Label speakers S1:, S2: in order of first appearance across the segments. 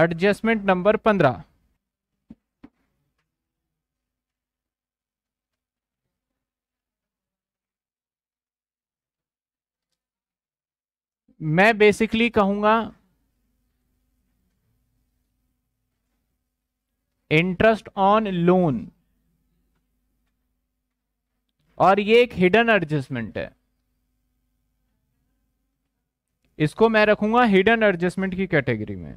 S1: adjustment number पंद्रह मैं basically कहूंगा इंटरेस्ट ऑन लोन और ये एक हिडन एडजस्टमेंट है इसको मैं रखूंगा हिडन एडजस्टमेंट की कैटेगरी में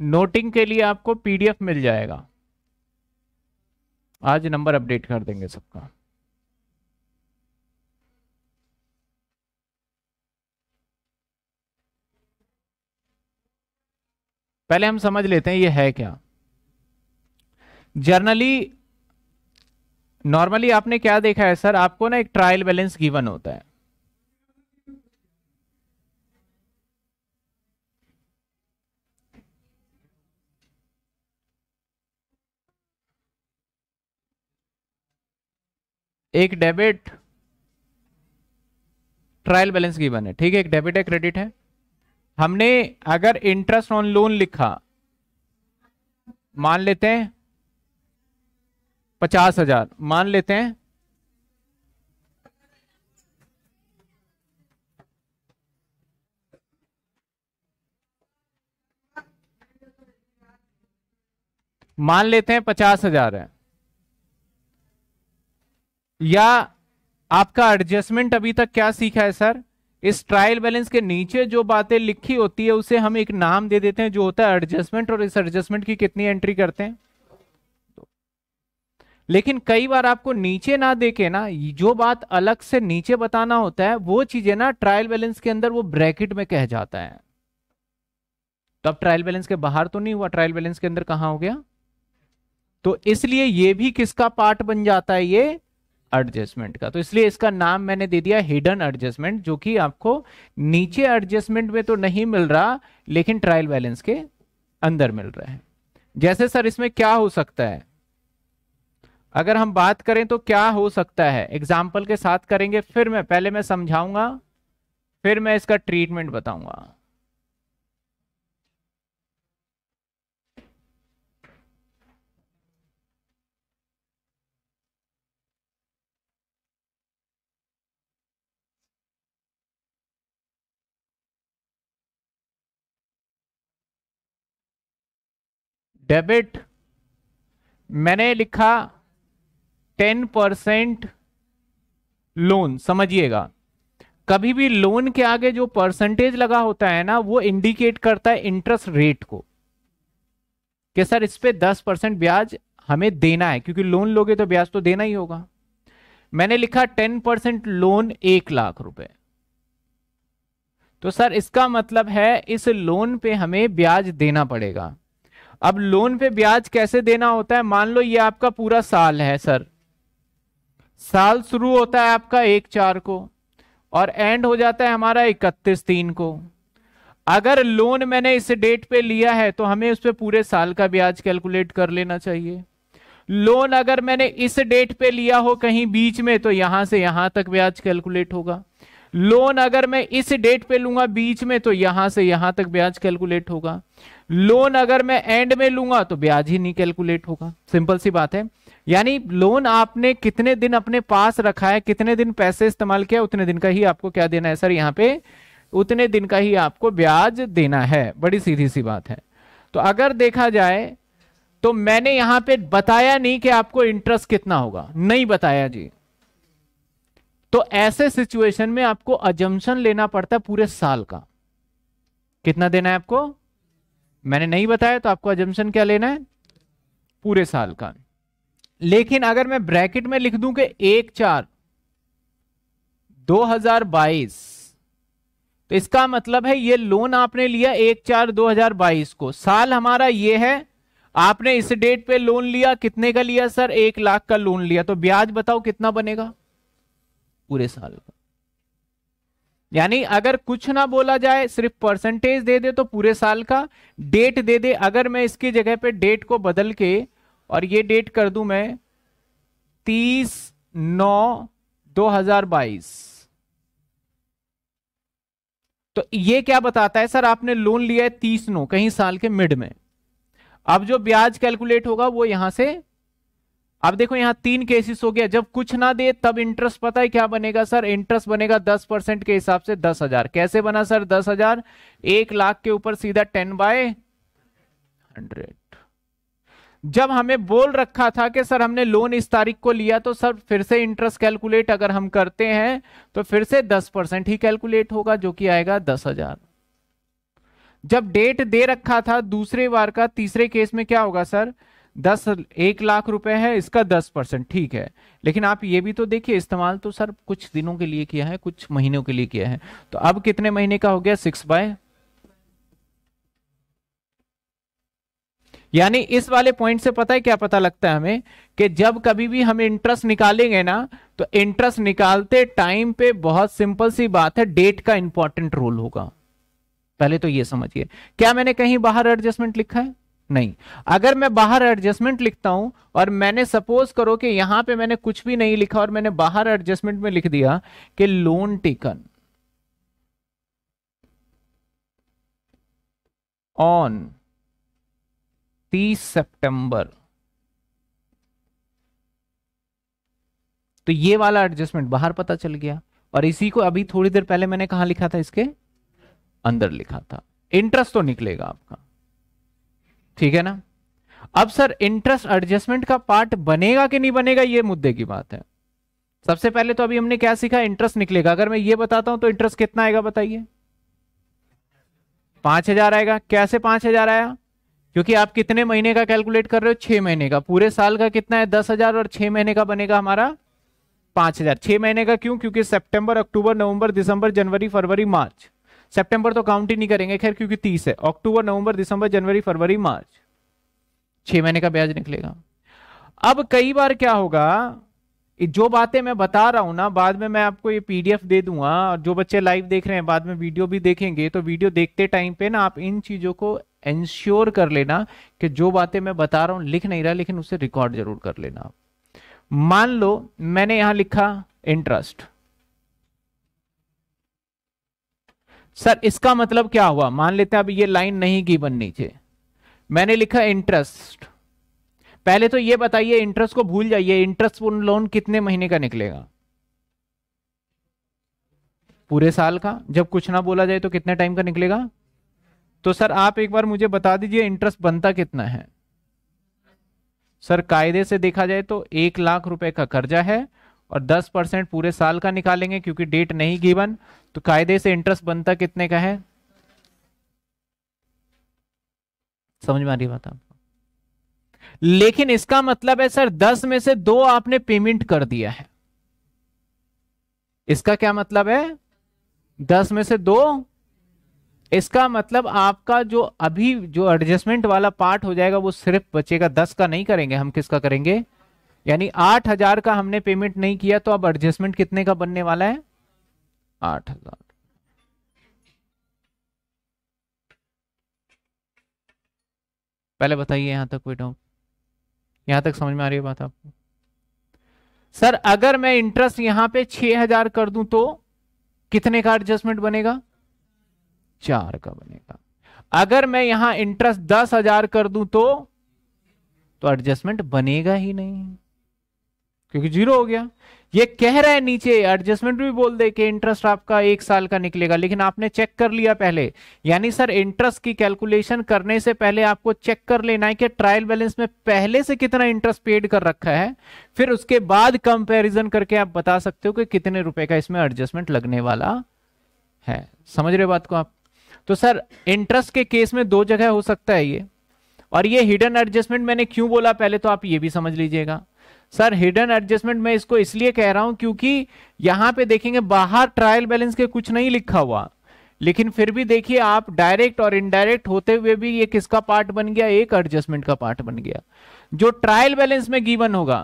S1: नोटिंग के लिए आपको पीडीएफ मिल जाएगा आज नंबर अपडेट कर देंगे सबका पहले हम समझ लेते हैं ये है क्या जर्नली नॉर्मली आपने क्या देखा है सर आपको ना एक ट्रायल बैलेंस गिवन होता है एक डेबिट ट्रायल बैलेंस गिवन है ठीक है एक डेबिट है क्रेडिट है हमने अगर इंटरेस्ट ऑन लोन लिखा मान लेते हैं पचास हजार मान लेते हैं मान लेते हैं पचास हजार है या आपका एडजस्टमेंट अभी तक क्या सीखा है सर इस ट्रायल बैलेंस के नीचे जो बातें लिखी होती है उसे हम एक नाम दे देते हैं जो होता है एडजस्टमेंट और इस एडजस्टमेंट की कितनी एंट्री करते हैं लेकिन कई बार आपको नीचे ना देखे ना जो बात अलग से नीचे बताना होता है वो चीजें ना ट्रायल बैलेंस के अंदर वो ब्रैकेट में कह जाता है तो अब ट्रायल बैलेंस के बाहर तो नहीं हुआ ट्रायल बैलेंस के अंदर कहा हो गया तो इसलिए ये भी किसका पार्ट बन जाता है ये एडजस्टमेंट का तो इसलिए इसका नाम मैंने दे दिया हिडन एडजस्टमेंट जो कि आपको नीचे एडजस्टमेंट में तो नहीं मिल रहा लेकिन ट्रायल बैलेंस के अंदर मिल रहा है जैसे सर इसमें क्या हो सकता है अगर हम बात करें तो क्या हो सकता है एग्जाम्पल के साथ करेंगे फिर मैं पहले मैं समझाऊंगा फिर मैं इसका ट्रीटमेंट बताऊंगा डेबिट मैंने लिखा टेन परसेंट लोन समझिएगा कभी भी लोन के आगे जो परसेंटेज लगा होता है ना वो इंडिकेट करता है इंटरेस्ट रेट को कि सर इस पे दस परसेंट ब्याज हमें देना है क्योंकि लोन लोगे तो ब्याज तो देना ही होगा मैंने लिखा टेन परसेंट लोन एक लाख रुपए तो सर इसका मतलब है इस लोन पे हमें ब्याज देना पड़ेगा अब लोन पे ब्याज कैसे देना होता है मान लो ये आपका पूरा साल है सर साल शुरू होता है आपका एक चार को और एंड हो जाता है हमारा इकतीस तीन को अगर लोन मैंने इस डेट पे लिया है तो हमें उस पर पूरे साल का ब्याज कैलकुलेट कर लेना चाहिए लोन अगर मैंने इस डेट पे लिया हो कहीं बीच में तो यहां से यहां तक ब्याज कैलकुलेट होगा लोन अगर मैं इस डेट पे लूंगा बीच में तो यहां से यहां तक ब्याज कैलकुलेट होगा लोन अगर मैं एंड में लूंगा तो ब्याज ही नहीं कैलकुलेट होगा सिंपल सी बात है यानी लोन आपने कितने दिन अपने पास रखा है कितने दिन पैसे इस्तेमाल किया उतने दिन का ही आपको क्या देना है सर यहाँ पे उतने दिन का ही आपको ब्याज देना है बड़ी सीधी सी बात है तो अगर देखा जाए तो मैंने यहां पे बताया नहीं कि आपको इंटरेस्ट कितना होगा नहीं बताया जी तो ऐसे सिचुएशन में आपको अजम्पन लेना पड़ता है पूरे साल का कितना देना है आपको मैंने नहीं बताया तो आपको अजम्पन क्या लेना है पूरे साल का लेकिन अगर मैं ब्रैकेट में लिख दूं कि एक चार 2022 तो इसका मतलब है ये लोन आपने लिया एक चार 2022 को साल हमारा ये है आपने इस डेट पे लोन लिया कितने का लिया सर एक लाख का लोन लिया तो ब्याज बताओ कितना बनेगा पूरे साल का यानी अगर कुछ ना बोला जाए सिर्फ परसेंटेज दे दे तो पूरे साल का डेट दे दे अगर मैं इसकी जगह पे डेट को बदल के और ये डेट कर दू मैं तीस नौ दो हजार बाईस तो ये क्या बताता है सर आपने लोन लिया है तीस नौ कहीं साल के मिड में अब जो ब्याज कैलकुलेट होगा वो यहां से अब देखो यहां तीन केसेस हो गया जब कुछ ना दे तब इंटरेस्ट पता है क्या बनेगा सर इंटरेस्ट बनेगा दस परसेंट के हिसाब से दस हजार कैसे बना सर दस हजार एक लाख के ऊपर सीधा टेन बाय हंड्रेड जब हमें बोल रखा था कि सर हमने लोन इस तारीख को लिया तो सर फिर से इंटरेस्ट कैलकुलेट अगर हम करते हैं तो फिर से दस परसेंट ही कैलकुलेट होगा जो कि आएगा दस हजार जब डेट दे रखा था दूसरे बार का तीसरे केस में क्या होगा सर दस एक लाख रुपए है इसका दस परसेंट ठीक है लेकिन आप ये भी तो देखिए इस्तेमाल तो सर कुछ दिनों के लिए किया है कुछ महीनों के लिए किया है तो अब कितने महीने का हो गया सिक्स बाय यानी इस वाले पॉइंट से पता है क्या पता लगता है हमें कि जब कभी भी हम इंटरेस्ट निकालेंगे ना तो इंटरेस्ट निकालते टाइम पे बहुत सिंपल सी बात है डेट का इंपॉर्टेंट रोल होगा पहले तो यह समझिए क्या मैंने कहीं बाहर एडजस्टमेंट लिखा है नहीं अगर मैं बाहर एडजस्टमेंट लिखता हूं और मैंने सपोज करो कि यहां पे मैंने कुछ भी नहीं लिखा और मैंने बाहर एडजस्टमेंट में लिख दिया कि लोन टेकन ऑन 30 सितंबर तो ये वाला एडजस्टमेंट बाहर पता चल गया और इसी को अभी थोड़ी देर पहले मैंने कहा लिखा था इसके अंदर लिखा था इंटरेस्ट तो निकलेगा आपका ठीक है ना अब सर इंटरेस्ट एडजस्टमेंट का पार्ट बनेगा कि नहीं बनेगा ये मुद्दे की बात है सबसे पहले तो अभी हमने क्या सीखा इंटरेस्ट निकलेगा अगर मैं ये बताता हूं तो इंटरेस्ट कितना आएगा बताइए पांच हजार आएगा कैसे पांच हजार आया क्योंकि आप कितने महीने का कैलकुलेट कर रहे हो छह महीने का पूरे साल का कितना है दस हजार और छह महीने का बनेगा हमारा पांच हजार छह महीने का क्यों क्योंकि सितंबर अक्टूबर नवंबर दिसंबर जनवरी फरवरी मार्च सेप्टेंबर तो काउंट ही नहीं करेंगे खैर क्योंकि तीस है अक्टूबर नवंबर दिसंबर जनवरी फरवरी मार्च छह महीने का ब्याज निकलेगा अब कई बार क्या होगा जो बातें मैं बता रहा हूं ना बाद में मैं आपको ये पीडीएफ दे दूंगा और जो बच्चे लाइव देख रहे हैं बाद में वीडियो भी देखेंगे तो वीडियो देखते टाइम पे ना आप इन चीज़ों को इंश्योर कर लेना कि जो बातें मैं बता रहा हूं लिख नहीं रहा लेकिन उसे रिकॉर्ड जरूर कर लेना मान लो मैंने यहां लिखा इंटरेस्ट सर इसका मतलब क्या हुआ मान लेते हैं अब ये लाइन नहीं की बन नीचे मैंने लिखा इंटरेस्ट पहले तो ये बताइए इंटरेस्ट को भूल जाइए इंटरेस्ट लोन कितने महीने का निकलेगा पूरे साल का जब कुछ ना बोला जाए तो कितने टाइम का निकलेगा तो सर आप एक बार मुझे बता दीजिए इंटरेस्ट बनता कितना है सर कायदे से देखा जाए तो एक लाख रुपए का कर्जा है और 10 परसेंट पूरे साल का निकालेंगे क्योंकि डेट नहीं गिवन तो कायदे से इंटरेस्ट बनता कितने का है समझ में आ रही बात आपको लेकिन इसका मतलब है सर दस में से दो आपने पेमेंट कर दिया है इसका क्या मतलब है दस में से दो इसका मतलब आपका जो अभी जो एडजस्टमेंट वाला पार्ट हो जाएगा वो सिर्फ बचेगा दस का नहीं करेंगे हम किसका करेंगे यानी आठ हजार का हमने पेमेंट नहीं किया तो अब एडजस्टमेंट कितने का बनने वाला है आठ हजार पहले बताइए यहां तक कोई डाउट यहां तक समझ में आ रही है बात आपको सर अगर मैं इंटरेस्ट यहां पे छह हजार कर दूं तो कितने का एडजस्टमेंट बनेगा चार का बनेगा अगर मैं यहां इंटरेस्ट दस हजार कर दूं तो तो एडजस्टमेंट बनेगा ही नहीं क्योंकि जीरो हो गया ये कह रहा है नीचे एडजस्टमेंट भी बोल दे कि इंटरेस्ट आपका एक साल का निकलेगा लेकिन आपने चेक कर लिया पहले यानी सर इंटरेस्ट की कैलकुलेशन करने से पहले आपको चेक कर लेना है कि ट्रायल बैलेंस में पहले से कितना इंटरेस्ट पेड कर रखा है फिर उसके बाद कंपेरिजन करके आप बता सकते हो कि कितने रुपए का इसमें एडजस्टमेंट लगने वाला है समझ रहे बात को आप तो सर इंटरेस्ट के केस में दो जगह हो सकता है ये और ये हिडन एडजस्टमेंट मैंने क्यों बोला पहले तो आप ये भी समझ लीजिएगा सर हिडन एडजस्टमेंट मैं इसको इसलिए कह रहा हूं क्योंकि यहां पे देखेंगे बाहर ट्रायल बैलेंस के कुछ नहीं लिखा हुआ लेकिन फिर भी देखिए आप डायरेक्ट और इनडायरेक्ट होते हुए भी ये किसका पार्ट बन गया एक एडजस्टमेंट का पार्ट बन गया जो ट्रायल बैलेंस में गीवन होगा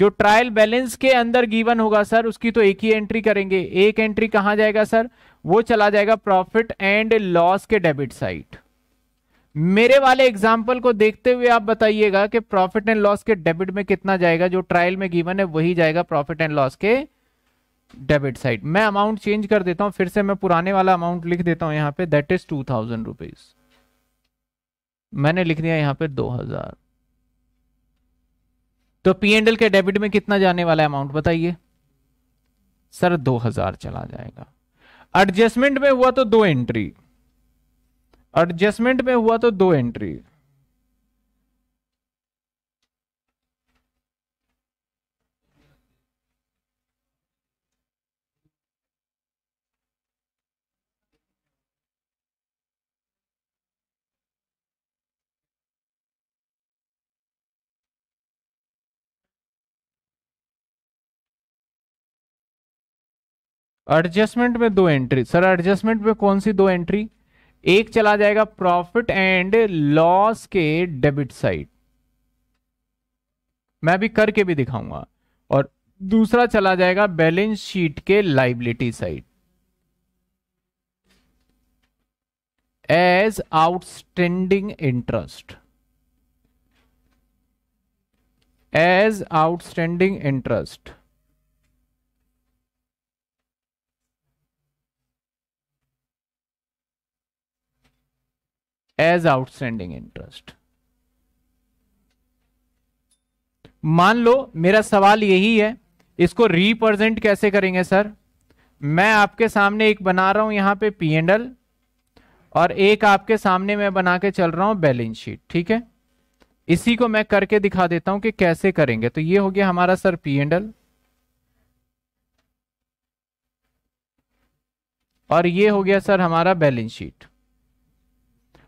S1: जो ट्रायल बैलेंस के अंदर गीवन होगा सर उसकी तो एक ही एंट्री करेंगे एक एंट्री कहां जाएगा सर वो चला जाएगा प्रॉफिट एंड लॉस के डेबिट साइड मेरे वाले एग्जाम्पल को देखते हुए आप बताइएगा कि प्रॉफिट एंड लॉस के डेबिट में कितना जाएगा जो ट्रायल में गिवन है वही जाएगा प्रॉफिट एंड लॉस के डेबिट साइड मैं अमाउंट चेंज कर देता हूं फिर से मैं पुराने वाला अमाउंट लिख देता हूं यहां पे that is two thousand rupees मैंने लिख दिया यहां पे दो हजार तो पी एंड एल के डेबिट में कितना जाने वाला अमाउंट बताइए सर दो हजार चला जाएगा एडजस्टमेंट में हुआ तो दो एंट्री एडजस्टमेंट में हुआ तो दो एंट्री एडजस्टमेंट में दो एंट्री सर एडजस्टमेंट में कौन सी दो एंट्री एक चला जाएगा प्रॉफिट एंड लॉस के डेबिट साइड मैं अभी करके भी दिखाऊंगा और दूसरा चला जाएगा बैलेंस शीट के liability side as outstanding interest as outstanding interest as outstanding interest मान लो मेरा सवाल यही है इसको रिप्रेजेंट कैसे करेंगे सर मैं आपके सामने एक बना रहा हूं यहां पे पी एंड एल और एक आपके सामने मैं बना के चल रहा हूं बैलेंस शीट ठीक है इसी को मैं करके दिखा देता हूं कि कैसे करेंगे तो ये हो गया हमारा सर पी एंड एल और ये हो गया सर हमारा बैलेंस शीट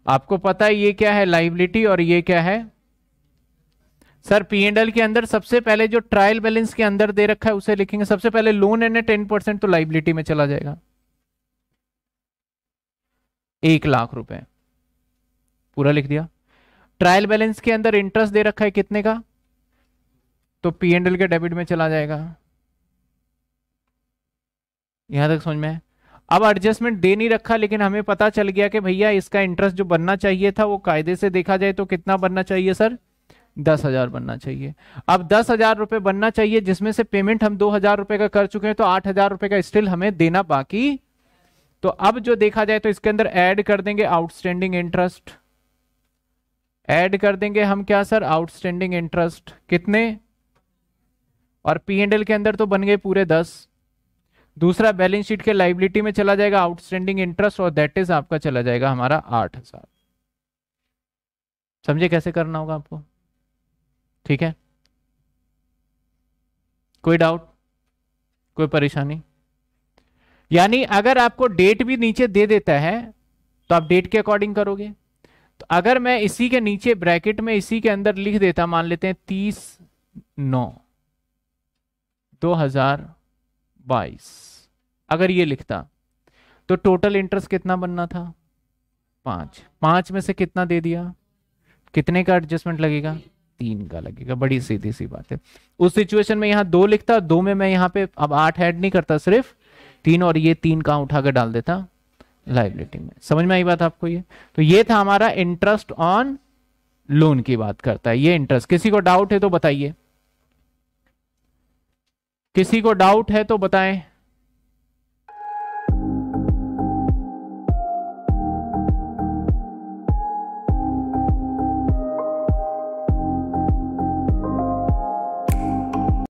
S1: आपको पता है ये क्या है लाइबिलिटी और ये क्या है सर पी एंड एल के अंदर सबसे पहले जो ट्रायल बैलेंस के अंदर दे रखा है उसे लिखेंगे सबसे पहले लोन एंड टेन परसेंट तो लाइबिलिटी में चला जाएगा एक लाख रुपए पूरा लिख दिया ट्रायल बैलेंस के अंदर इंटरेस्ट दे रखा है कितने का तो पी एंड एल के डेबिट में चला जाएगा यहां तक समझ में है अब एडजस्टमेंट दे नहीं रखा लेकिन हमें पता चल गया कि भैया इसका इंटरेस्ट जो बनना चाहिए था वो कायदे से देखा जाए तो कितना बनना चाहिए सर दस हजार बनना चाहिए अब दस हजार रुपये बनना चाहिए जिसमें से पेमेंट हम दो हजार रुपये का कर चुके हैं तो आठ हजार रुपये का स्टिल हमें देना बाकी तो अब जो देखा जाए तो इसके अंदर ऐड कर देंगे आउटस्टैंडिंग इंटरेस्ट ऐड कर देंगे हम क्या सर आउटस्टैंडिंग इंटरेस्ट कितने और पी एंड एल के अंदर तो बन गए पूरे दस दूसरा बैलेंस शीट के लाइबिलिटी में चला जाएगा आउटस्टैंडिंग इंटरेस्ट और दैट इज आपका चला जाएगा हमारा आठ हजार समझे कैसे करना होगा आपको ठीक है कोई डाउट कोई परेशानी यानी अगर आपको डेट भी नीचे दे देता है तो आप डेट के अकॉर्डिंग करोगे तो अगर मैं इसी के नीचे ब्रैकेट में इसी के अंदर लिख देता मान लेते हैं तीस नौ दो हजार बाईस अगर ये लिखता तो टोटल इंटरेस्ट कितना बनना था पांच पांच में से कितना दे दिया कितने का एडजस्टमेंट लगेगा तीन का लगेगा बड़ी सीधी सी बात है उस सिचुएशन में यहां दो लिखता दो में मैं यहां पे अब आठ ऐड नहीं करता सिर्फ तीन और ये तीन का उठाकर डाल देता लाइबिलिटी में समझ में आई बात आपको ये तो ये था हमारा इंटरेस्ट ऑन लोन की बात करता है ये इंटरेस्ट किसी को डाउट है तो बताइए किसी को डाउट है तो बताएं